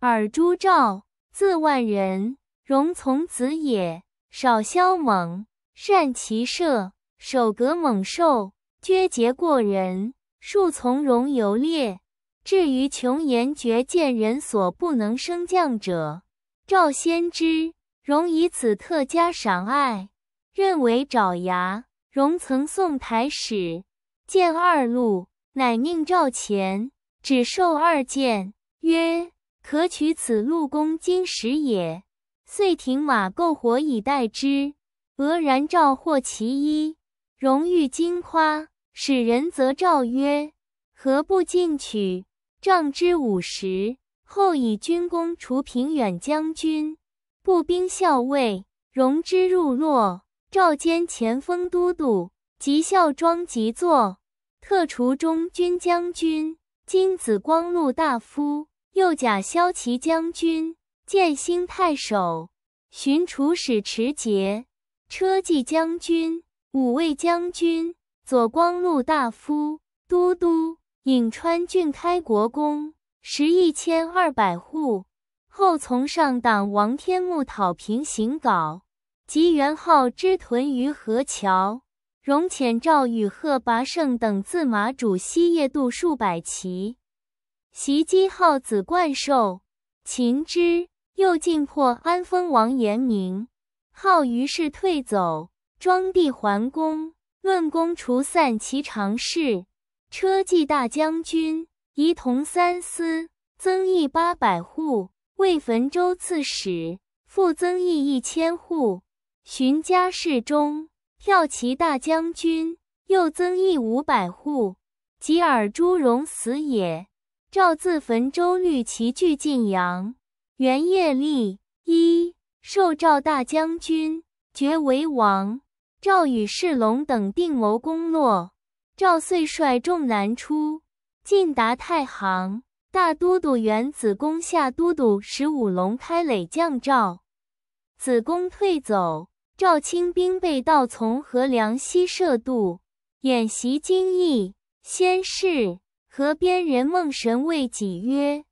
尔朱兆字万人，荣从子也。少骁猛，善骑射，手革猛兽，撅节过人。数从容游猎，至于穷言绝涧，人所不能升降者，赵先知，荣以此特加赏爱，任为爪牙。荣曾送台使见二路，乃命赵前，只受二箭，曰。可取此路攻金石也，遂停马构火以待之。俄然召获其一，荣誉金花，使人则照曰：“何不进取？”仗之五十。后以军功除平远将军、步兵校尉，荣之入洛，召兼前锋都督，及孝庄即坐，特除中军将军，金紫光禄大夫。右甲骁骑将军、建兴太守、巡楚使持节、车骑将军、武卫将军、左光禄大夫、都督、颍川郡开国公，食一千二百户。后从上党王天穆讨平行杲，及元昊之屯于河桥，荣潜赵与贺拔胜等自马主西夜渡数百骑。袭击耗子冠兽，擒之；又进破安丰王延明，号于是退走。庄帝桓公论功除散其常事。车骑大将军、仪同三司，增邑八百户；为汾州刺史，复增邑一千户；寻家侍中、骠骑大将军，又增邑五百户。及尔朱荣死也。赵自汾州律齐聚晋阳，元业立，一授赵大将军，爵为王。赵与侍龙等定谋攻洛，赵遂率众南出，进达太行。大都督元子宫下都督十五龙开垒降赵，子宫退走。赵清兵被盗从河梁西涉渡，演习精义，先逝。河边人梦神谓己曰：“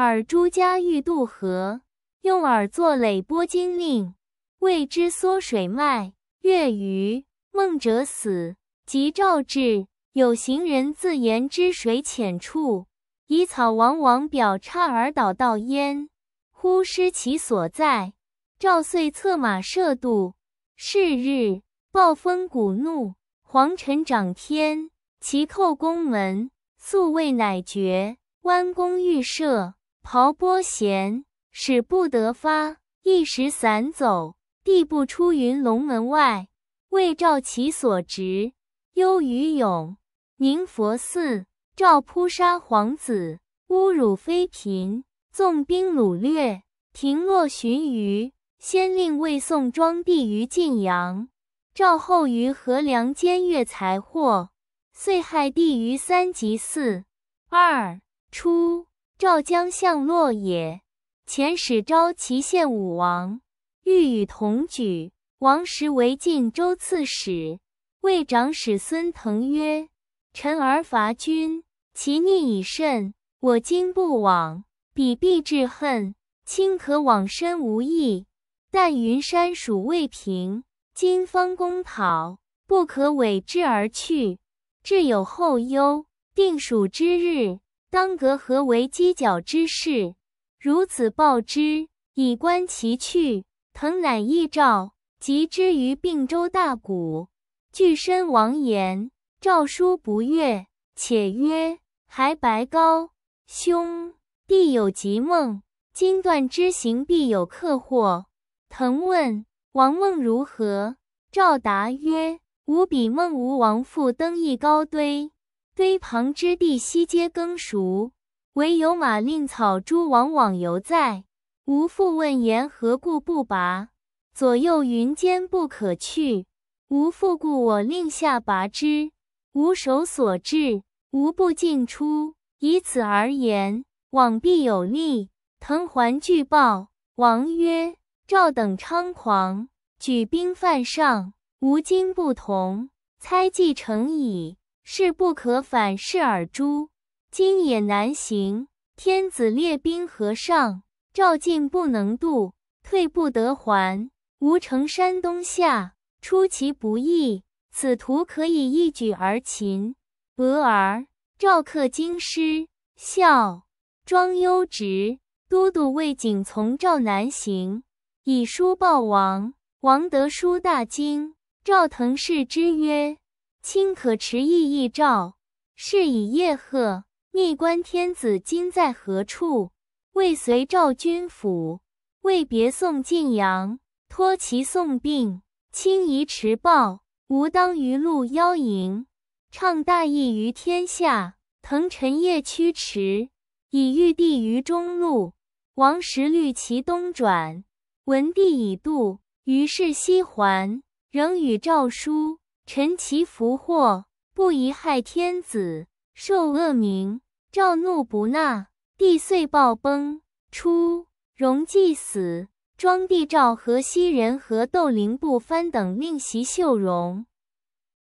尔朱家欲渡河，用尔作垒波金令，谓之缩水脉。”月余，梦者死。即召至，有行人自言之水浅处，以草往往表差而导道焉。忽失其所在，召遂策马涉渡。是日，暴风鼓怒，黄尘涨天，其叩宫门。素未乃觉，弯弓欲射，袍波弦，使不得发，一时散走。地不出云龙门外，未召其所执，忧于勇。宁佛寺，赵扑杀皇子，侮辱妃嫔，纵兵掳掠。停落寻鱼，先令魏宋庄帝于晋阳，赵后于河梁间掠财货。遂害帝于三及四二初，赵将项洛也。遣使召齐献武王，欲与同举。王时为晋州刺史，魏长史孙腾曰：“臣而伐君，其逆已甚。我今不往，彼必至恨。卿可往，身无益。但云山属魏平，今方攻讨，不可委之而去。”至有后忧，定属之日，当隔何为犄角之势？如此报之，以观其去。滕乃诣赵，及之于并州大谷。据身王言，赵书不悦，且曰：“还白高兄，必有吉梦。今断之行，必有客祸。”滕问王梦如何？赵答曰。吾比梦吴王父登一高堆，堆旁之地悉皆耕熟，唯有马令草诸往往犹在。吾父问言何故不拔？左右云间不可去。吾父故我令下拔之。吾手所至，无不尽出。以此而言，往必有利。腾寰俱报王曰：赵等猖狂，举兵犯上。吾今不同，猜忌成矣，是不可反视耳。诸，今也难行。天子列兵河上，赵进不能渡，退不得还。吾乘山东下，出其不意，此图可以一举而擒。俄儿，赵客京师，孝，庄幽直，都督魏景从赵南行，以书报王。王得书大惊。赵腾氏之曰：“卿可持意一诏，是以叶赫逆观天子，今在何处？未随赵君府，未别送晋阳，托其送病。卿宜持报，吾当于路邀迎，倡大义于天下。腾臣夜驱驰，以御帝于中路。王时虑其东转，闻帝已渡，于是西还。”仍与诏书，陈其福祸，不宜害天子，受恶名。诏怒不纳，帝遂暴崩。初，荣既死，庄帝召河西人何窦陵、不藩等令袭秀容。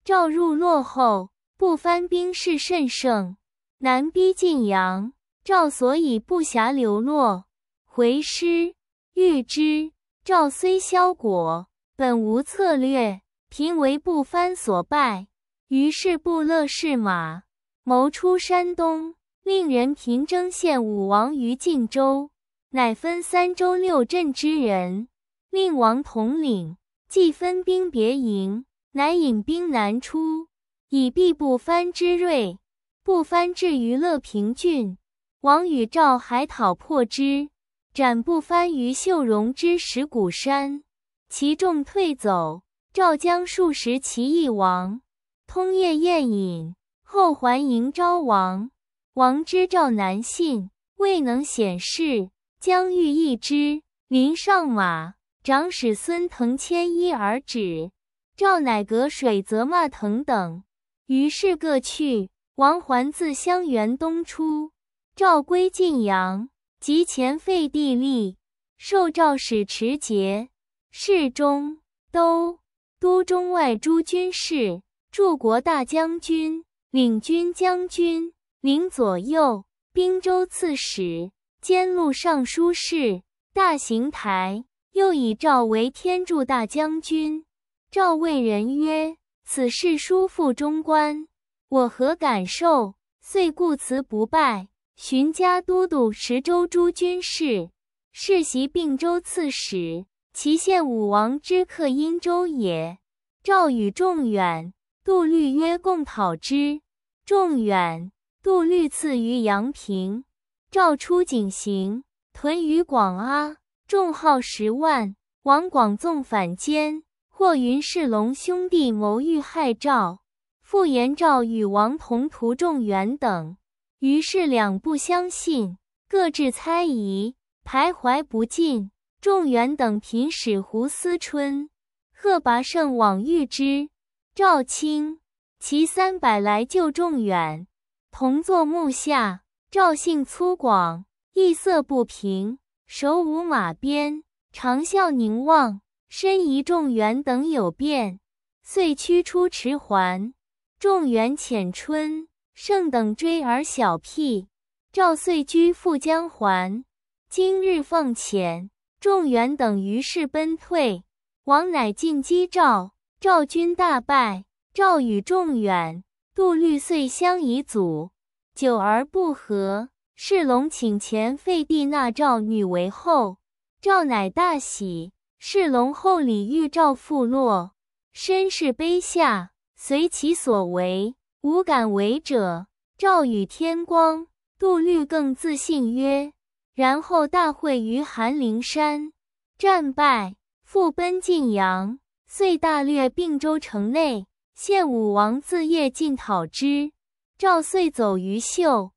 赵入洛后，不藩兵势甚盛，南逼晋阳。赵所以不暇流落，回师欲之。赵虽削果。本无策略，平为不藩所败，于是布乐士马，谋出山东，令人平征献武王于晋州，乃分三州六镇之人，令王统领，既分兵别营，乃引兵南出，以避不藩之锐。不藩至于乐平郡，王与赵海讨破之，斩不藩于秀容之石鼓山。其众退走，赵将数十骑亦亡。通夜宴饮，后还迎昭王。王知赵难信，未能显示，将欲易之。临上马，长史孙腾牵衣而止。赵乃隔水责骂腾等，于是各去。王还自襄垣东出，赵归晋阳，即前废帝立，受赵使持节。侍中、都都中外诸军事、驻国大将军、领军将军、领左右、兵州刺史、兼录尚书事、大行台。又以赵为天柱大将军。赵魏人曰：“此事叔父中官，我何感受？”遂故辞不拜。寻家都督、池州诸军事、世袭并州刺史。齐献武王之克殷周也，赵与仲远、杜律约共讨之。仲远、杜律次于阳平，赵出井陉，屯于广阿。众号十万。王广纵反间，或云是龙兄弟谋欲害赵，复言赵与王同屠仲远等。于是两不相信，各置猜疑，徘徊不尽。众远等频使胡思春、贺拔胜往遇之。赵卿，其三百来救众远，同坐木下。赵姓粗犷，意色不平，手舞马鞭，长啸凝望，深疑众远等有变，遂驱出迟还。众远遣春胜等追而小辟。赵遂居赴江还。今日奉遣。众远等于是奔退，王乃进击赵，赵军大败。赵与仲远、杜律遂相疑阻，久而不和。世龙请前废帝纳赵女为后，赵乃大喜。世龙后礼遇赵复落，身世卑下，随其所为，无敢违者。赵与天光、杜律更自信曰。然后大会于寒陵山，战败，复奔晋阳，遂大略并州城内。献武王自夜尽讨之，赵遂走于秀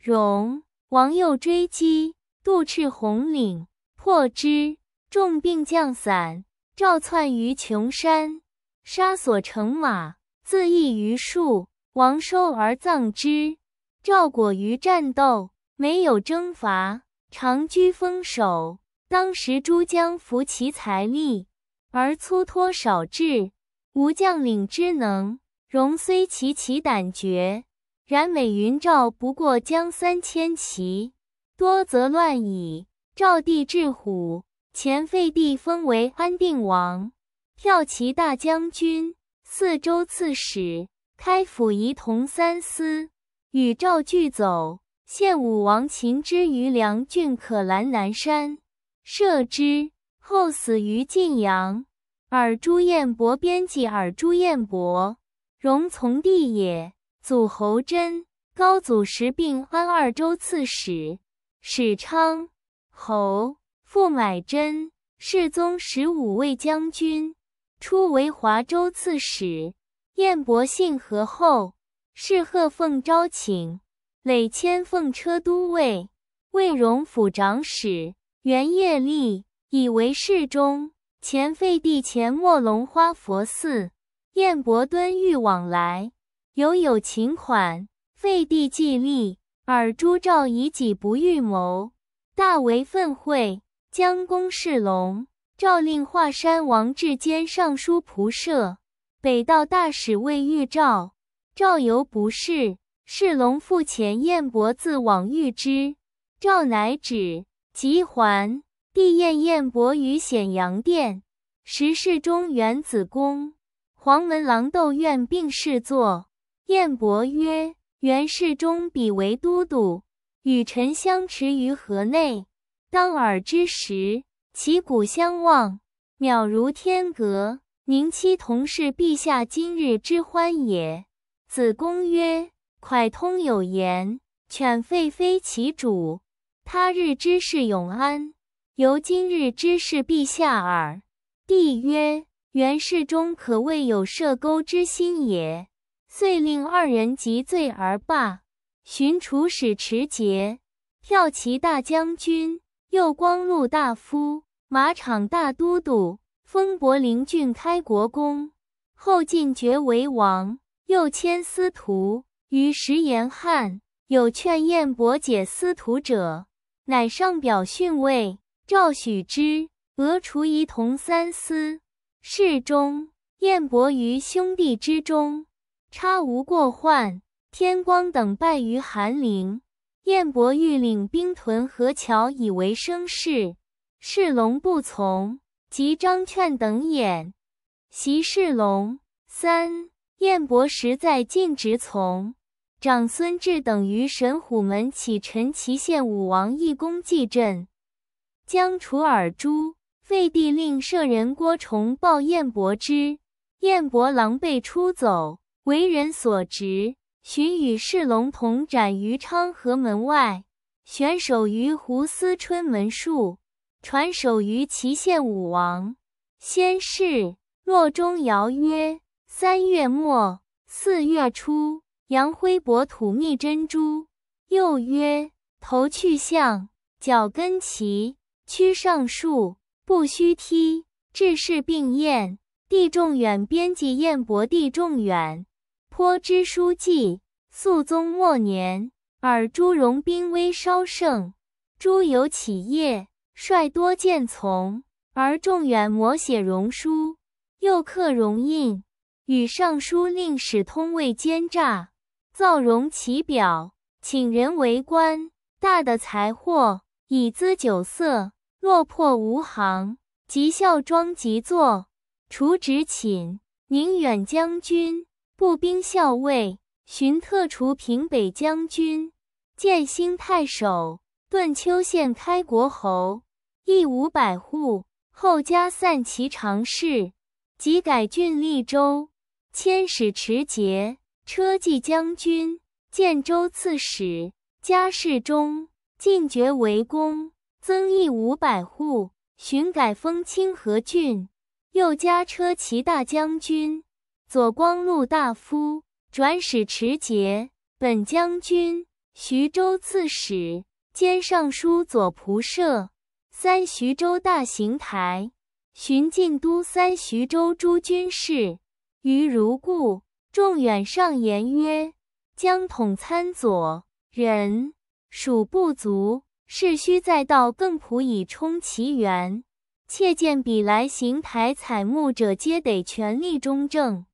荣。王又追击，渡赤红岭，破之，重病将散。赵窜于琼山，杀所乘马，自缢于树。王收而葬之。赵果于战斗，没有征伐。常居锋首，当时诸将服其财力，而粗脱少智，无将领之能。融虽奇其胆绝，然每云赵不过将三千骑，多则乱矣。赵帝至虎前，废帝封为安定王，骠骑大将军、四州刺史、开府仪同三司，与赵俱走。献武王秦之于梁郡可兰南山，射之后死于晋阳。尔朱彦伯编辑。尔朱彦伯，荣从弟也。祖侯真，高祖时并安二州刺史，史昌侯。父买真，世宗十五位将军，初为华州刺史。彦伯信和后，是贺奉招请。累迁奉车都尉、魏荣府长史。元业立以为侍中。前废帝前卧龙花佛寺，燕伯敦欲往来，犹有秦款。废帝既立，尔朱兆以己不预谋，大为愤恚，将功士龙。诏令华山王志坚上书仆射，北道大使魏玉诏，诏犹不仕。侍龙父潜、燕伯自往遇之，赵乃止，即还。帝宴燕伯于显阳殿，时侍中元子恭、黄门郎窦院并侍坐。燕伯曰：“元侍中比为都督，与臣相持于河内，当尔之时，其鼓相望，邈如天阁。宁期同是陛下今日之欢也。”子恭曰。蒯通有言：“犬吠非其主，他日之事永安，由今日之事陛下耳。”帝曰：“袁氏中可谓有射钩之心也。”遂令二人即罪而罢。寻楚使持节、骠骑大将军、右光禄大夫、马场大都督，封伯陵郡开国公。后晋爵为王，又迁司徒。于时言汉有劝彦伯解司徒者，乃上表训位，诏许之。俄除仪同三司。世中，彦伯于兄弟之中，差无过患。天光等拜于寒陵，彦伯欲领兵屯河桥，以为声势。世龙不从，即张劝等也。袭世龙。三，彦伯实在禁职从。长孙志等于神虎门启陈祁县武王义公祭阵，将楚尔诛废帝令舍人郭崇报燕伯之，燕伯狼狈出走，为人所执。寻与侍龙同斩于昌河门外，悬首于胡思春门树，传首于祁县武王。先是，洛中谣曰：“三月末，四月初。”杨徽博吐蜜珍珠，又曰：“头去向，脚跟齐，屈上树，不须踢。志士并燕，地仲远编辑燕博地仲远，颇知书记。肃宗末年，尔朱荣兵威稍盛，朱有起业，率多见从。而仲远摹写荣书，又刻荣印，与尚书令史通谓奸诈。”造容其表，请人为官，大的财货以资酒色。落魄无行，即孝庄即坐，除职寝，宁远将军，步兵校尉，寻特除平北将军，建兴太守，顿丘县开国侯，邑五百户。后家散其长事，即改郡立州，迁使持节。车骑将军、建州刺史，加世中，进爵为公，增邑五百户。寻改封清河郡，又加车骑大将军、左光禄大夫，转使持节。本将军、徐州刺史兼尚书左仆射，三徐州大行台，寻禁都三徐州诸军事，于如故。仲远上言曰：“将统参左人属不足，是须再到更仆以充其员。切见彼来行台采木者，皆得权力中正，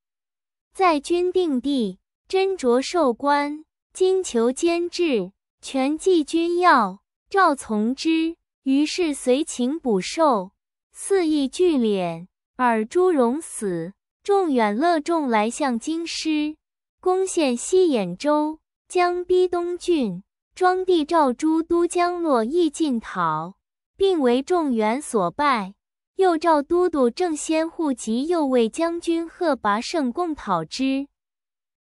在君定地斟酌授官。今求兼制，权继君要，赵从之。于是随请捕兽，四亿聚敛，尔朱荣死。”众远乐众来向京师，攻陷西兖州，将逼东郡。庄帝召诸都江洛邑进讨，并为众远所败。又召都督郑先护及右卫将军贺拔胜共讨之，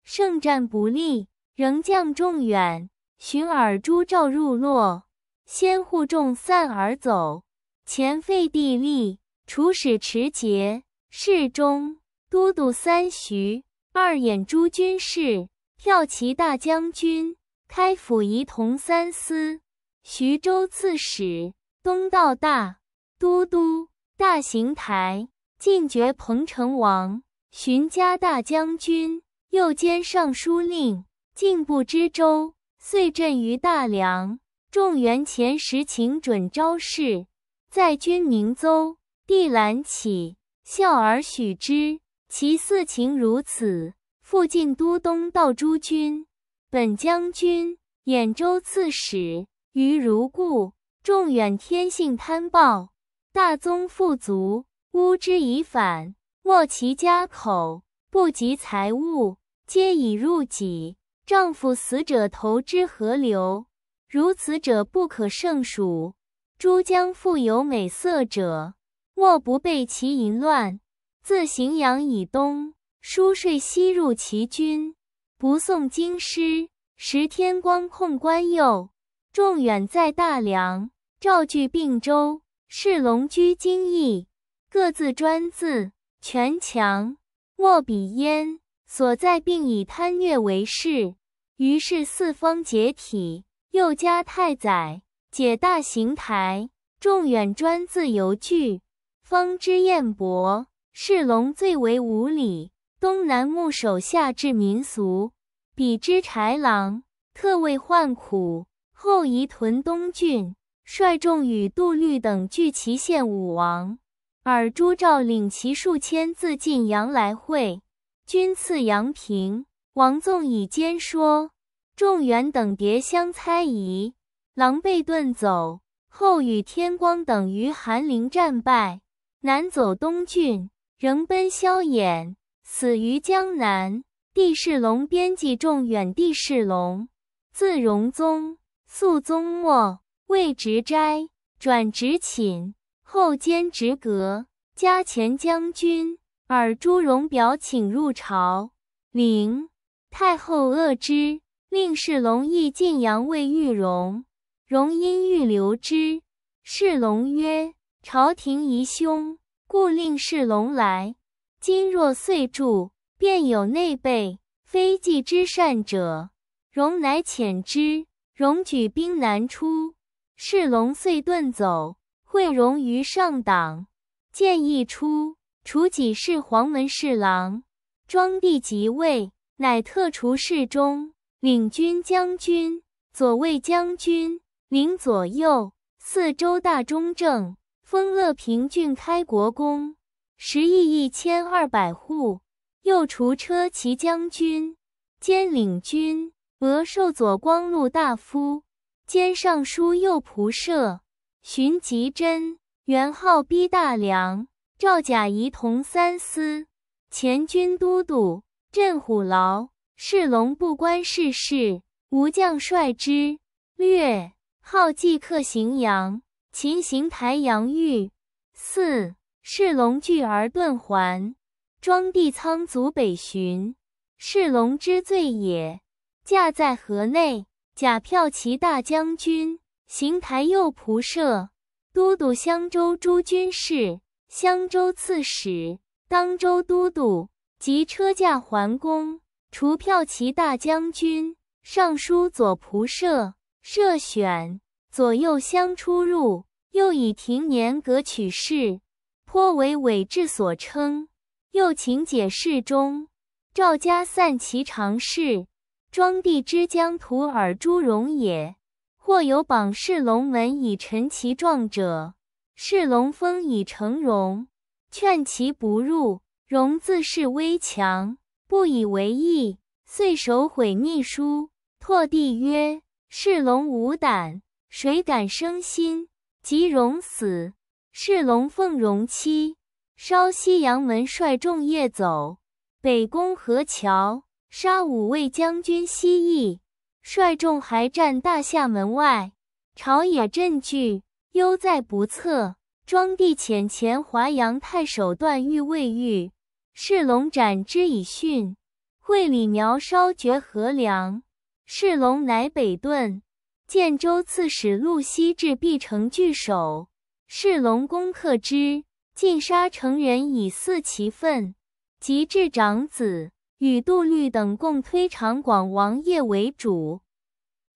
胜战不利，仍降众远。寻尔诸赵入洛，先护众散而走。前废帝立，楚使持节、侍中。都督三徐二眼诸军事，骠骑大将军，开府仪同三司，徐州刺史，东道大都督，大行台晋爵彭城王，寻家大将军，右兼尚书令，进步知州，遂镇于大梁。众元前时，请准招士，在君名邹帝兰起，笑而许之。其四情如此。复进都东道诸君，本将军兖州刺史于如故，众远天性贪暴，大宗富足，污之以反，莫其家口，不及财物，皆以入己。丈夫死者投之河流，如此者不可胜数。诸将富有美色者，莫不被其淫乱。自荥阳以东，疏税西入齐军，不送京师。时天光控官右，众远在大梁，赵据并州，士龙居京邑，各自专自，权强莫比焉。所在并以贪虐为事，于是四方解体。又加太宰解大行台，众远专自游据，方之燕伯。是龙最为无礼，东南牧手下至民俗，彼之豺狼，特为患苦。后移屯东郡，率众与杜律等聚齐县武王，尔朱兆领其数千，自晋阳来会，军次阳平。王纵以奸说，众元等迭相猜疑，狼狈遁走。后与天光等于韩陵战败，南走东郡。仍奔萧衍，死于江南。帝世隆编辑众远，帝世隆，字荣宗，肃宗末位直斋，转直寝，后兼直阁，加前将军。尔朱荣表请入朝，陵太后恶之，令世龙诣晋阳为玉荣，荣因欲留之，世龙曰：“朝廷疑兄。”故令释龙来，今若遂住，便有内备，非计之善者。荣乃遣之，荣举兵难出，释龙遂遁走，会荣于上党，见一出，除己是黄门侍郎。庄帝即位，乃特除侍中、领军将军、左卫将军，领左右、四周大中正。封乐平郡开国公，十邑一千二百户。又除车骑将军，兼领军，额授左光禄大夫，兼尚书右仆射，寻吉真、元昊逼大梁，赵甲仪同三司，前军都督镇虎牢，侍龙不关世事，吾将帅之略，号即克荥阳。秦行台杨玉，四是龙具而遁还，庄帝仓卒北巡，是龙之罪也。驾在河内，甲票骑大将军行台右仆射，都督襄州诸军事，襄州刺史，当州都督及车驾还宫，除票骑大将军，尚书左仆射，射选。左右相出入，又以亭年阁取士，颇为伪质所称。又请解释中，赵家散其常事，庄帝之将屠尔朱荣也。或有榜士龙门以陈其状者，士龙封以成荣，劝其不入。荣自恃威强，不以为意，遂手毁逆书，拓地曰：“士龙无胆。”谁敢生心即容死。是龙奉容妻，烧西阳门，率众夜走。北宫河桥杀五位将军，西翼率众还战大夏门外。朝野震惧，忧在不测。庄帝遣前华阳太守段誉未遇，是龙斩之以徇。会理苗烧绝河梁，是龙乃北遁。建州刺史陆希志必城拒守，世隆攻克之，尽杀城人以四其粪。及至长子，与杜律等共推长广王业为主。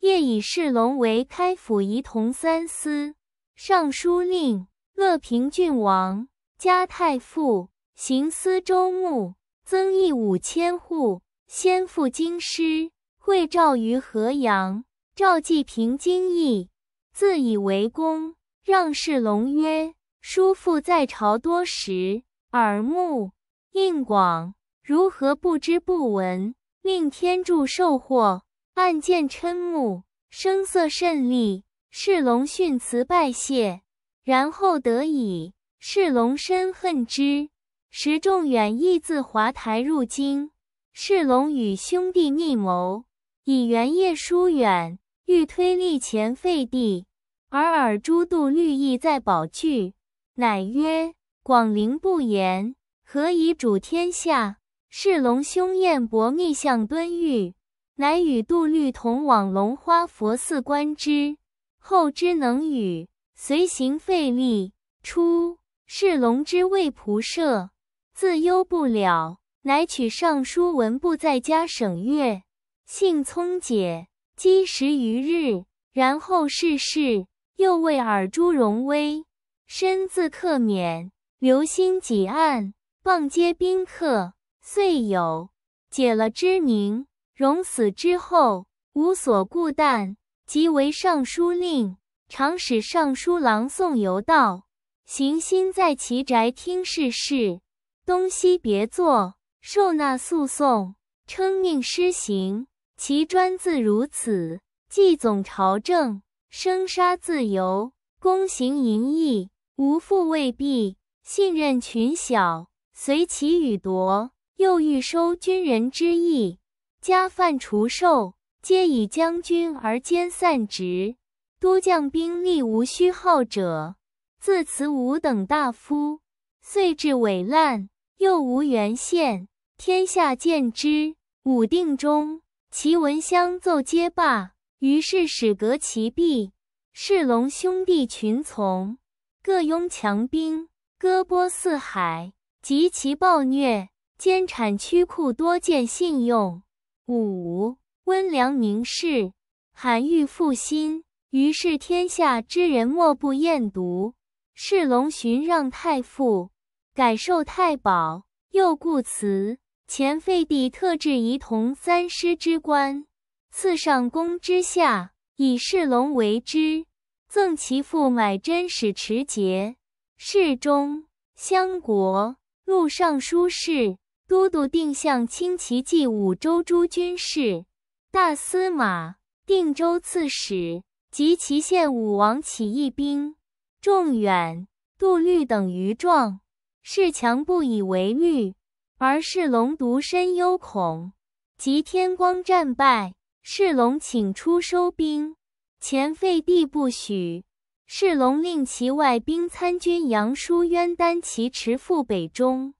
业以世隆为开府仪同三司、尚书令、乐平郡王，加太傅、行司州牧，增邑五千户。先赴京师，会召于河阳。赵季平今意，自以为功。让士龙曰：“叔父在朝多时，耳目应广，如何不知不闻？令天柱受祸，暗箭嗔目，声色甚厉。”士龙训辞拜谢，然后得以。士龙深恨之。时仲远亦自华台入京，士龙与兄弟密谋，以元业疏远。欲推立前废帝，而尔朱度律意在宝具。乃曰：“广陵不言，何以主天下？”是龙兄燕伯密向敦玉，乃与杜律同往龙花佛寺观之，后之能语，随行废立。初，是龙之未仆射，自忧不了，乃取尚书文部在家省阅，性聪解。积食于日，然后逝世。又为尔朱荣威，身自克免，留心己案，望接宾客。遂有解了之名。荣死之后，无所顾惮，即为尚书令，常使尚书郎送游道。行新在其宅听世事，东西别坐，受纳诉讼，称命施行。其专自如此，既总朝政，生杀自由，躬行淫逸，无复未逼，信任群小，随其与夺，又欲收军人之意，加犯除寿，皆以将军而兼散职，都将兵力无虚耗者，自此五等大夫，遂至委滥，又无原县，天下见之，武定中。其闻相奏皆罢，于是始革其弊。士龙兄弟群从，各拥强兵，割波四海，及其暴虐，奸产驱库多见信用。五温良名士，罕愈复心，于是天下之人莫不厌毒。士龙寻让太傅，改授太保，又故辞。前废帝特制仪同三师之官，赐上公之下，以侍龙为之。赠其父买真使持节、侍中、相国、录尚书事、都督定、向清其济五州诸军事、大司马、定州刺史及祁县武王起义兵仲远、杜律等余状。士强不以为虑。而是龙独身忧恐，及天光战败，是龙请出收兵，前废帝不许。是龙令其外兵参军杨叔渊单骑驰赴北中，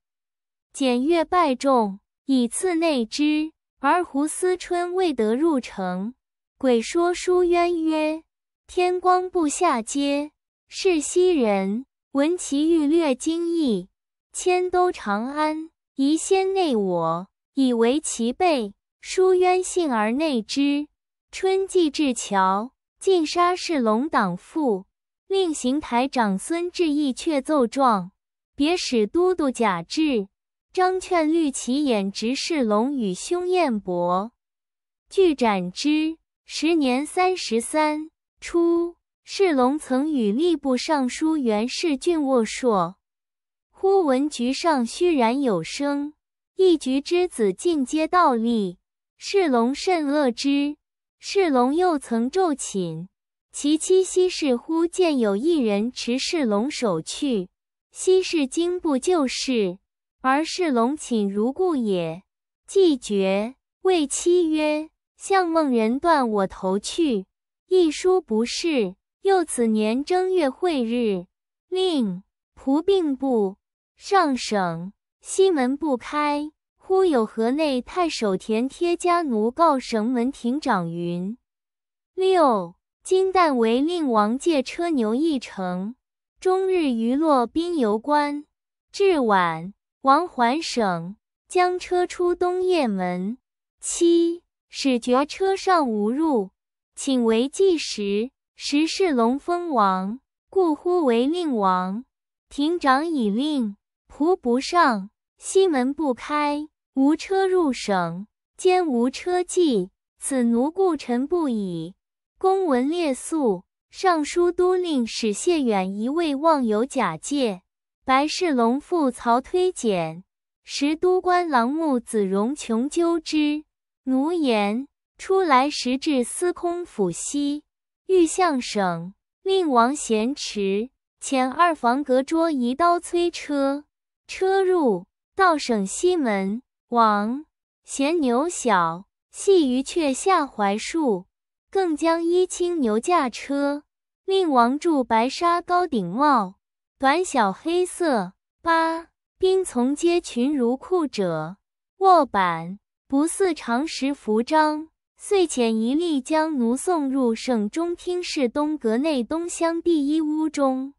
简阅败众，以次内之。而胡思春未得入城，诡说叔渊曰：“天光不下街，是西人闻其欲略惊异，迁都长安。”宜先内我以为其备，疏渊信而内之。春季至桥，晋杀士龙党父，令邢台长孙志义却奏状，别使都督贾志张劝律其眼直士龙与兄彦伯，俱斩之。时年三十三。初，士龙曾与吏部尚书袁世俊握硕。忽闻局上虚然有声，一局之子尽皆倒立。侍龙甚恶之。侍龙又曾骤寝，其妻奚氏忽见有一人持世龙手去。夕氏惊不救世，而世龙寝如故也。既觉，谓妻曰：“向梦人断我头去，亦殊不是。”又此年正月晦日，令仆并不。上省西门不开，忽有河内太守田贴家奴告绳门亭长云：六金旦为令王借车牛一乘，终日娱落滨游观。至晚，王还省，将车出东掖门。七使觉车上无入，请为计时，时是龙风王，故呼为令王。亭长以令。胡不上，西门不开，无车入省，兼无车骑。此奴故臣不已。公闻列诉，尚书都令史谢远一味望有假借。白氏龙父曹推简，时都官郎目子荣穷究之。奴言：出来时至司空府西，欲向省，令王贤持。遣二房隔桌，一刀催车。车入道省西门，王衔牛小，系鱼却下槐树，更将一青牛驾车，令王著白纱高顶帽，短小黑色。八兵从街群如库者，握板不似常时服章，遂遣一吏将奴送入省中厅事东阁内东厢第一屋中，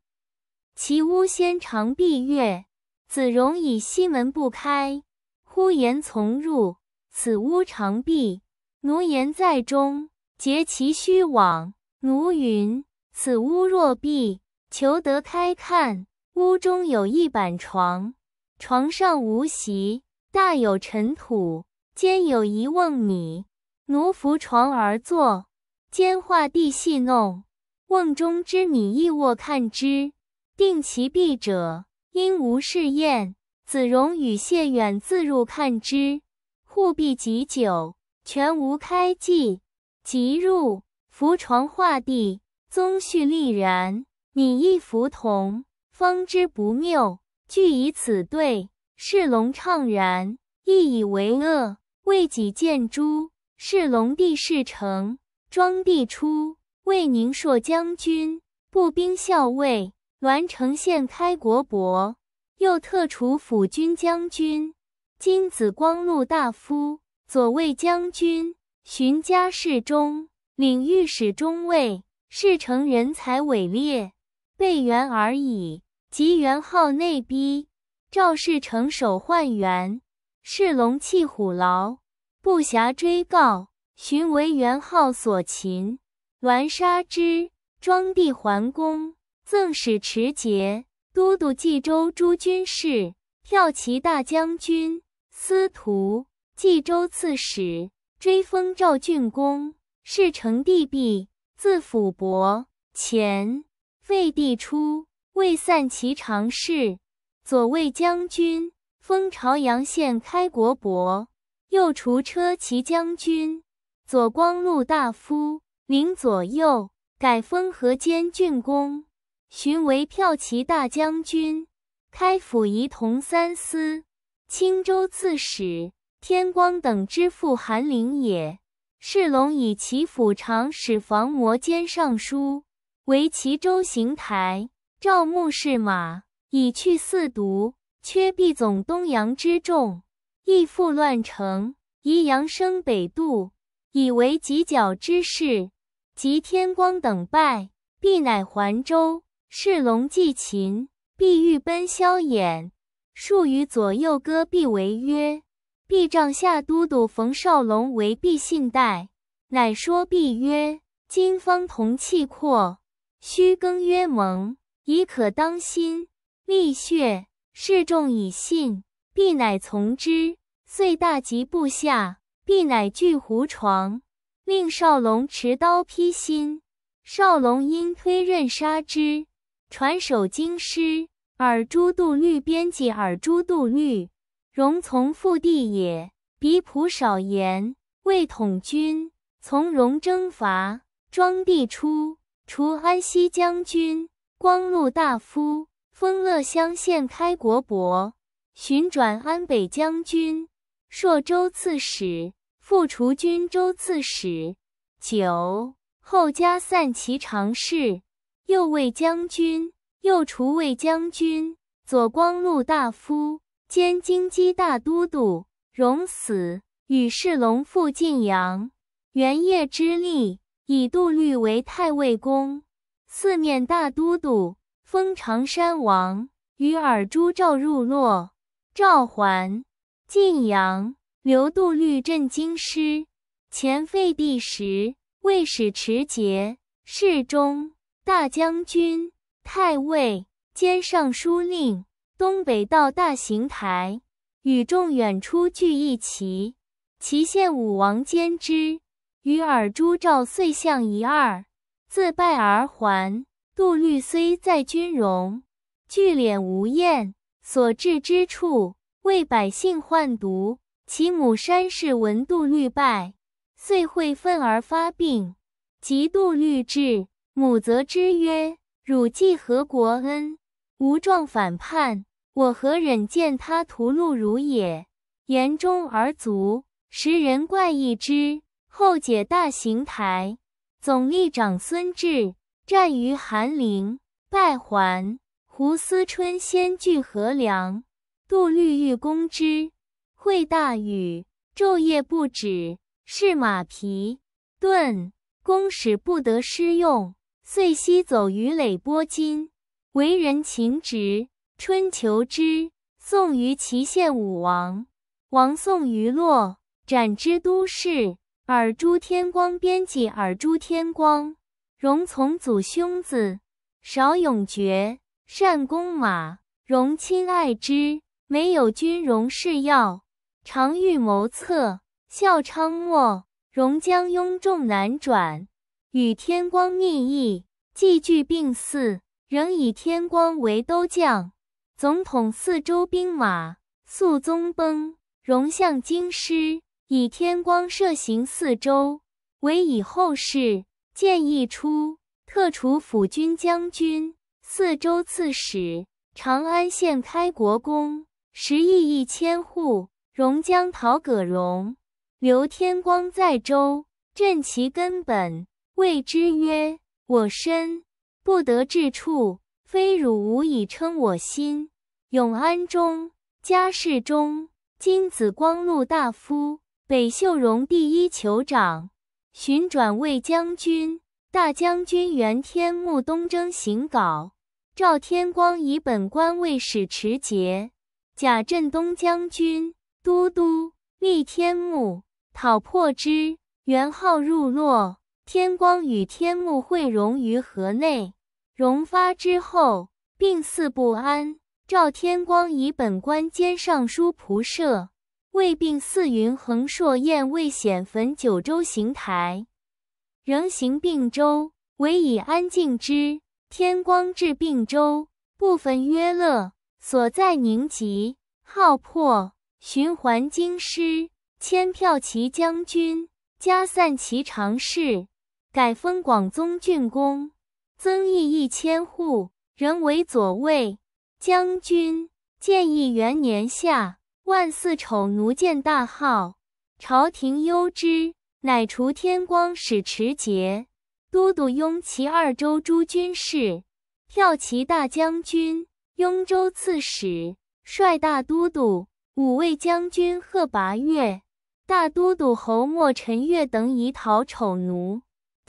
其屋先长壁月。子荣以西门不开，呼言从入。此屋常闭，奴言在中，结其虚往。奴云：此屋若闭，求得开看。屋中有一板床，床上无席，大有尘土，间有一瓮米。奴扶床而坐，兼画地戏弄。瓮中之米亦卧看之，定其闭者。因无事宴，子荣与谢远自入看之，互臂己久，全无开计。即入，扶床画地，宗绪立然，拟亦符同，方知不谬。俱以此对，侍龙怅然，亦以为恶。魏己见诸，侍龙帝世成，庄帝出，为宁朔将军、步兵校尉。栾城县开国伯，又特除辅军将军，金紫光禄大夫，左卫将军，巡家侍中，领御史中尉。事成人才伟烈，备元而已。及元昊内逼，赵世成守换元，世隆弃虎牢，不暇追告，寻为元昊所擒，栾杀之，庄帝还宫。赠使持节都督冀州诸军事骠骑大将军司徒冀州刺史追封赵郡公，是成帝弼，字辅伯。前废帝初，为散骑常侍、左卫将军，封朝阳县开国伯。右除车骑将军、左光禄大夫，领左右，改封河间郡公。寻为骠骑大将军、开府仪同三司、青州刺史、天光等之父韩陵也。世龙以其府长史房摩兼尚书，为齐州行台。赵穆是马以去四毒，缺必总东阳之众，亦复乱城，宜阳生北渡，以为犄角之势。及天光等败，必乃还州。是龙祭秦，必欲奔萧衍。数与左右歌必为约。毕帐下都督冯少龙为必信待，乃说必曰：“今方同气阔，须更约盟，以可当心立血，示众以信。”必乃从之。遂大吉部下，必乃具胡床，令少龙持刀劈心。少龙因推刃杀之。传首京师。尔朱度律编辑。尔朱度律，容从父弟也。比普少言，为统军，从容征伐。庄帝初，除安西将军、光禄大夫，封乐乡县开国伯，寻转安北将军、朔州刺史，复除军州刺史。九后加散骑常侍。右卫将军，右厨卫将军，左光禄大夫，兼京畿大都督。荣死，与世龙赴晋阳。元业之力，以杜律为太尉公，四面大都督，封常山王。与尔朱兆入洛，赵桓、晋阳，刘杜律镇京师。前废帝时，为使持节、侍中。大将军、太尉兼尚书令，东北道大行台与众远出聚一旗，齐献武王兼之，与尔朱兆遂相一二，自败而还。杜律虽在军容，聚敛无厌，所至之处为百姓患毒。其母山氏闻杜律败，遂会愤而发病，及杜律至，母则之曰：“汝既何国恩？无状反叛，我何忍见他屠戮汝也？”言中而卒。时人怪异之。后解大行台，总吏长孙志战于寒陵，败还。胡思春先据河梁，杜律欲攻之，会大雨，昼夜不止，是马疲顿，弓矢不得施用。遂西走于累波津，为人情直。春秋之，送于齐献武王，王送于洛，斩之都市。尔朱天光编辑，尔朱天光，荣从祖兄子，少勇爵，善弓马，荣亲爱之。没有军容事要，常欲谋策。孝昌末，荣将雍众难转。与天光逆意，既俱并逝，仍以天光为都将，总统四周兵马。肃宗崩，荣相京师，以天光设行四周，为以后事。建议出特除辅军将军、四州刺史、长安县开国公，十亿一千户。荣将讨葛荣，留天光在州，镇其根本。谓之曰：“我身不得志处，非汝无以称我心。永安中，家世中，金子光禄大夫北秀荣第一酋长，寻转卫将军、大将军元天木东征行稿。赵天光以本官为使持节，甲镇东将军、都督立天木讨破之，元号入洛。天光与天目会融于河内，融发之后，病似不安。赵天光以本官兼尚书仆射，未病似云横朔雁未显焚九州行台，仍行并州，委以安静之。天光至并州，部分曰乐所在，宁吉，号破，循环京师，迁票骑将军，加散骑常侍。乃封广宗郡公，增邑一千户，仍为左卫将军。建义元年夏，万四丑奴建大号，朝廷忧之，乃除天光使持节、都督雍齐二州诸军事、骠骑大将军、雍州刺史，率大都督、五位将军贺拔岳、大都督侯莫陈悦等以讨丑奴。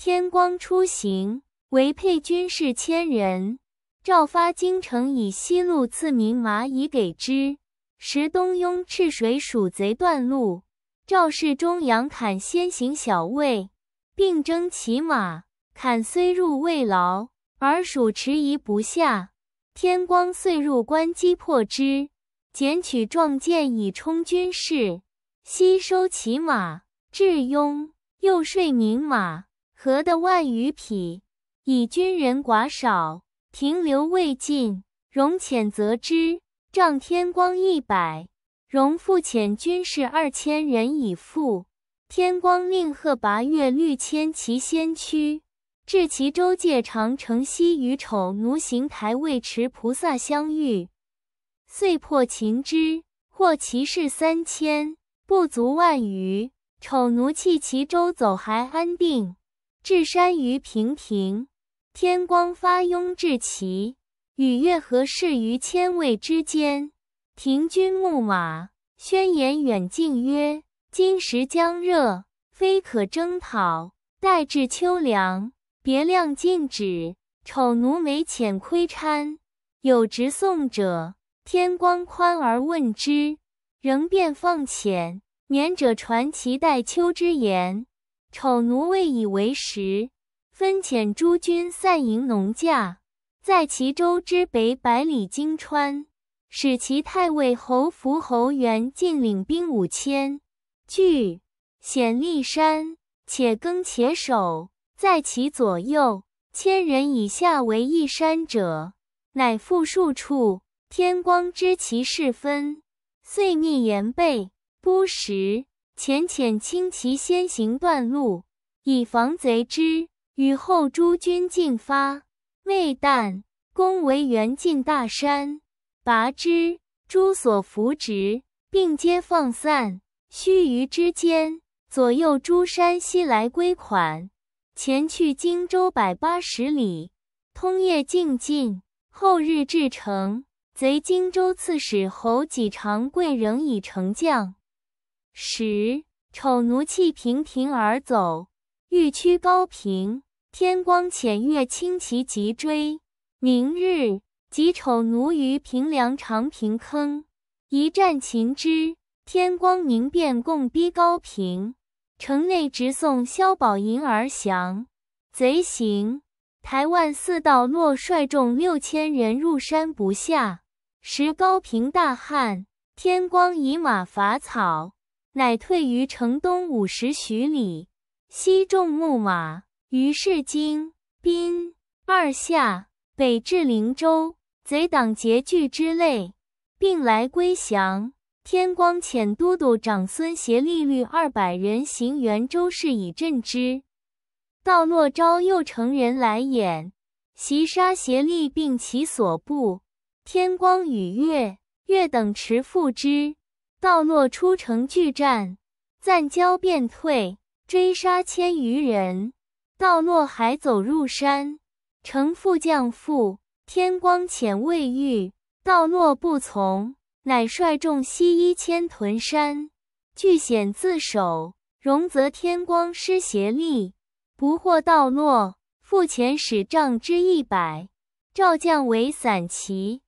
天光出行，为配军士千人，诏发京城以西路赐名马以给之。时东雍赤水鼠贼断路，赵世忠杨侃先行小尉，并征其马。砍虽入未劳，而蜀迟疑不下。天光遂入关击破之，捡取壮剑以充军士，吸收其马。至雍，又税名马。河的万余匹，以军人寡少，停留未尽。容遣则之，仗天光一百，容复遣军士二千人以赴。天光令贺拔越律迁其先驱，至其州界，长城西与丑奴行台尉迟菩萨相遇，遂破秦之，获其士三千，不足万余。丑奴弃其州走还安定。至山于平亭，天光发拥至齐，与月合适于千位之间？庭君牧马，宣言远近曰：“今时将热，非可征讨，待至秋凉。”别量禁止，丑奴眉浅窥参，有直送者，天光宽而问之，仍便放浅。年者传其待秋之言。丑奴未以为食，分遣诸军散营农稼，在齐州之北百里荆川，使其太尉侯服侯元进领兵五千，据险立山，且耕且守，在其左右，千人以下为一山者，乃复数处。天光知其势分，遂逆言备不时。浅浅轻骑先行断路，以防贼之。与后诸军进发。未旦，攻围援进大山，拔之。诸所伏植，并皆放散。须臾之间，左右诸山西来归款。前去荆州百八十里，通夜进进。后日至城，贼荆州刺史侯几长贵仍以城将，十，丑奴气平平而走，欲趋高平。天光浅月清其急追。明日，及丑奴于平凉长平坑，一战擒之。天光明变，共逼高平。城内直送萧宝银而降。贼行，台万四道落率众六千人入山不下。时高平大旱，天光以马伐草。乃退于城东五十许里，西众牧马。于是经滨二下，北至灵州，贼党劫聚之类，并来归降。天光遣都督长孙协力率二百人行援州事以镇之。到洛昭又乘人来掩，袭杀协力，并其所部。天光与月月等持复之。道洛出城拒战，暂交便退，追杀千余人。道洛还走入山，城副将父天光遣未遇，道洛不从，乃率众西一千屯山，据险自守。荣则天光失协力，不获道洛，复遣使杖之一百，赵将为散骑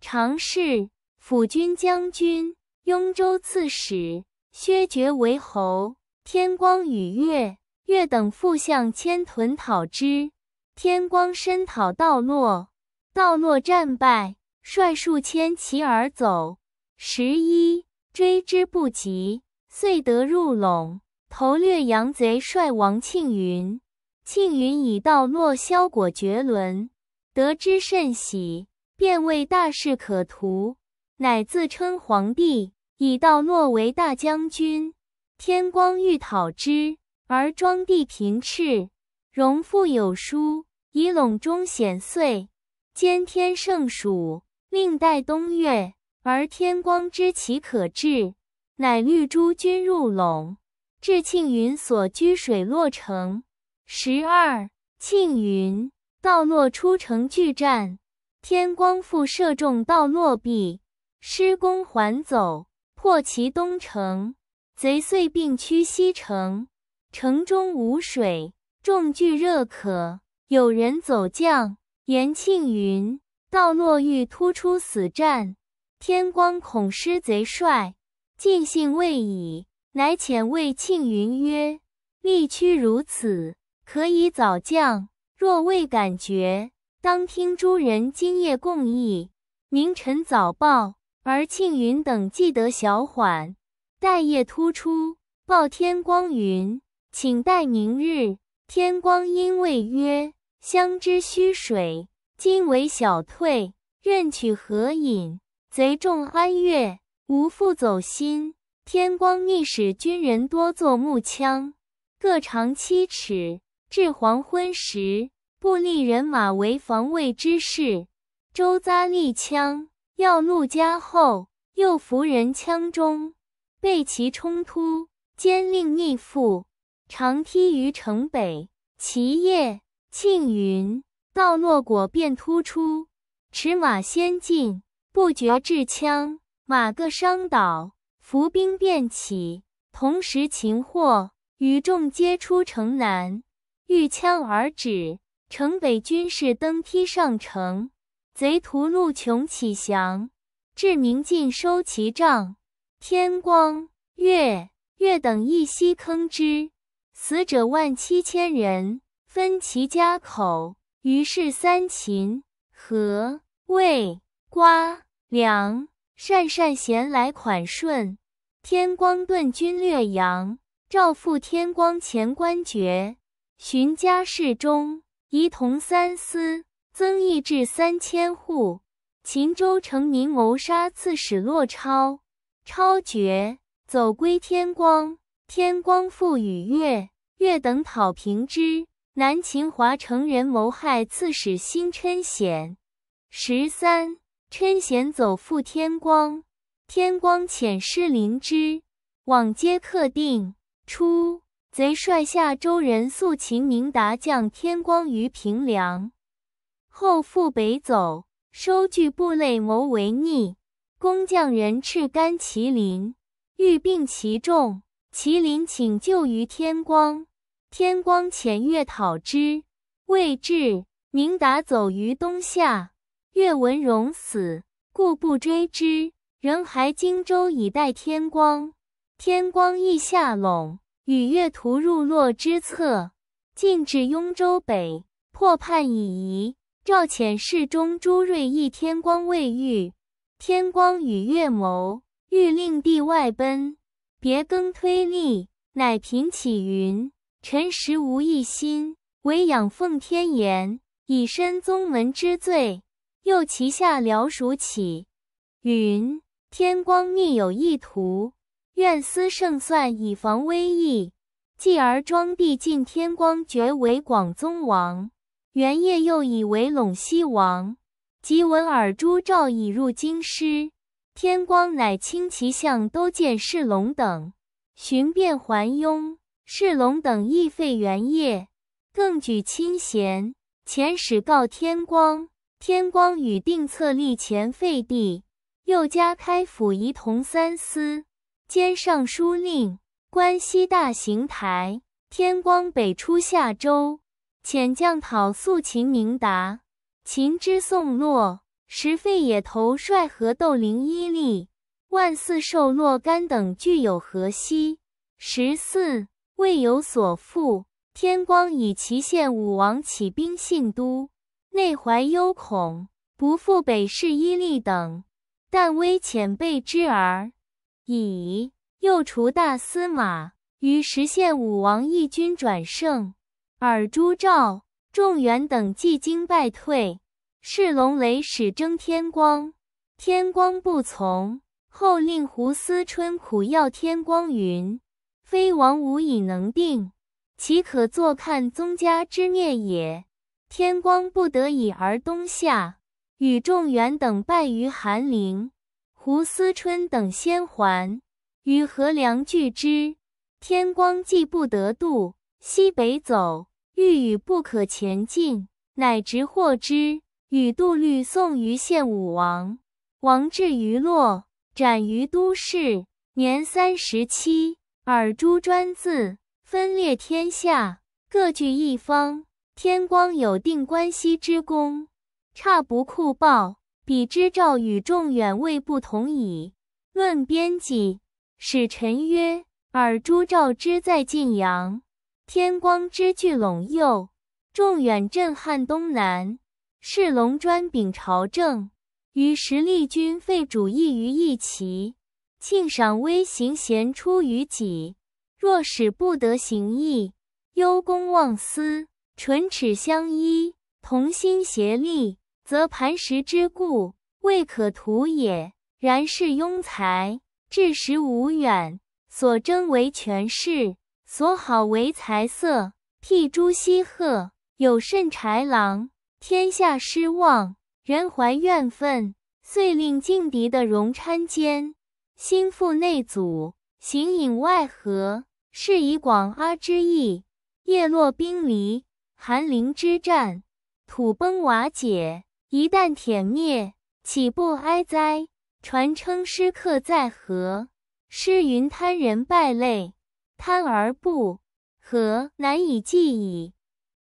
常侍、府军将军。雍州刺史薛觉为侯，天光与月，月等副向千屯讨之。天光深讨道洛，道洛战败，率数千骑而走。十一追之不及，遂得入陇，头掠杨贼帅王庆云。庆云以道洛削果绝伦，得之甚喜，便谓大事可图，乃自称皇帝。以道洛为大将军，天光欲讨之，而庄帝平斥荣父有书，以陇中险遂，兼天盛暑，令待冬月，而天光知其可至，乃绿诸君入陇，至庆云所居水洛城。十二，庆云、道洛出城拒战，天光复射中道洛壁，施公还走。破其东城，贼遂并趋西城。城中无水，众惧热渴。有人走将，颜庆云道：“落欲突出死战，天光恐失贼帅，尽信未已。”乃遣谓庆云曰：“力屈如此，可以早降。若未感觉，当听诸人今夜共议，明晨早报。”而庆云等既得小缓，待夜突出，报天光云，请待明日。天光因谓曰：“相知虚水，今为小退，任取何饮？贼众安乐，无复走心。天光逆使军人多作木枪，各长七尺，至黄昏时，不立人马为防卫之势，周匝立枪。”要陆家后，又扶人枪中，被其冲突，兼令逆父长梯于城北。其夜庆云到落果便突出，持马先进，不觉至枪，马各伤倒，伏兵便起，同时擒获，与众皆出城南，遇枪而止。城北军士登梯上城。贼徒路穷乞降，至明尽收其帐。天光、月月等一夕坑之，死者万七千人，分其家口。于是，三秦、和、魏、瓜、梁善善贤来款顺。天光遁军略阳，赵复天光前官爵，寻家世中，宜同三思。增邑至三千户。秦州成宁谋杀刺史骆超，超绝走归天光。天光复与月，月等讨平之。南秦华成人谋害刺史辛琛显，十三琛显走复天光，天光遣师灵之，往皆克定。初，贼帅下州人素秦明达将天光于平凉。后复北走，收据部类，谋为逆。工匠人赤甘麒麟，欲并其众。麒麟请救于天光，天光遣月讨之，未至。宁达走于东下。越闻荣死，故不追之，仍还荆州以待天光。天光亦下陇，与月徒入洛之策，进至雍州北，破叛以夷。赵潜侍中朱瑞一天光未遇，天光与月谋欲令帝外奔，别更推历，乃平起云：“臣实无一心，唯仰奉天言，以身宗门之罪。”又其下僚属起云：“天光密有意图，愿思胜算，以防危易。”继而庄帝进天光爵为广宗王。元业又以为陇西王，即闻尔朱兆已入京师，天光乃清其相都见世龙等，寻遍还雍。侍龙等亦废元业，更举亲贤，遣使告天光。天光与定策立前废帝，又加开府仪同三司，兼尚书令、关西大行台。天光北出夏州。遣将讨素秦明达，秦之宋洛十废野头率何斗灵伊利，万四受洛干等具有河西。十四未有所复。天光以齐献武王起兵信都，内怀忧恐，不复北视伊利等，但危遣备之儿。已又除大司马，于实献武王义军转胜。尔朱兆、众元等既惊败退，是龙雷始争天光，天光不从，后令胡思春苦要天光云：“非王无以能定，岂可坐看宗家之孽也？”天光不得已而东下，与众元等败于寒陵，胡思春等先还，于河梁拒之。天光既不得渡，西北走。欲与不可前进，乃直获之，与杜律送于献武王。王至于洛，斩于都市。年三十七。尔朱专字，分裂天下，各据一方。天光有定关西之功，差不酷暴，比之赵与众远未不同矣。论编辑，使臣曰：尔朱赵之在晋阳。天光之聚陇右，众远镇汉东南。是龙专秉朝政，与实力军废主义于一起。庆赏微行贤出于己，若使不得行义，忧公忘私，唇齿相依，同心协力，则磐石之固未可图也。然士庸才，志时无远，所争为权势。所好为财色，辟朱熹贺，有甚豺狼。天下失望，人怀怨愤，遂令劲敌的容参间，心腹内阻，形影外合，是以广阿之意。叶落冰离，寒陵之战，土崩瓦解。一旦铁灭，岂不哀哉？传称诗客在何？诗云贪人败类。贪而不和，难以记矣。